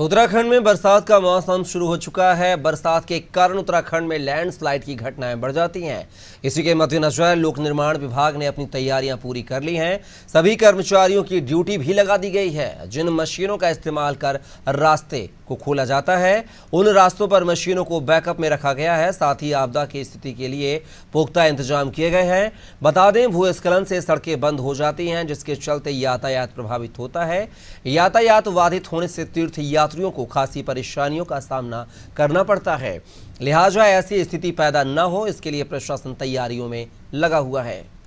उत्तराखंड में बरसात का मौसम शुरू हो चुका है बरसात के कारण उत्तराखंड में लैंडस्लाइड की घटनाएं बढ़ जाती हैं इसी के मद्देनजर लोक निर्माण विभाग ने अपनी तैयारियां पूरी कर ली हैं सभी कर्मचारियों की ड्यूटी भी लगा दी गई है जिन मशीनों का इस्तेमाल कर रास्ते को खोला जाता है उन रास्तों पर मशीनों को बैकअप में रखा गया है साथ ही आपदा की स्थिति के लिए पुख्ता इंतजाम किए गए हैं बता दें भूस्खलन से सड़कें बंद हो जाती हैं जिसके चलते यातायात प्रभावित होता है यातायात बाधित होने से तीर्थ यात्रियों को खासी परेशानियों का सामना करना पड़ता है लिहाजा ऐसी स्थिति पैदा न हो इसके लिए प्रशासन तैयारियों में लगा हुआ है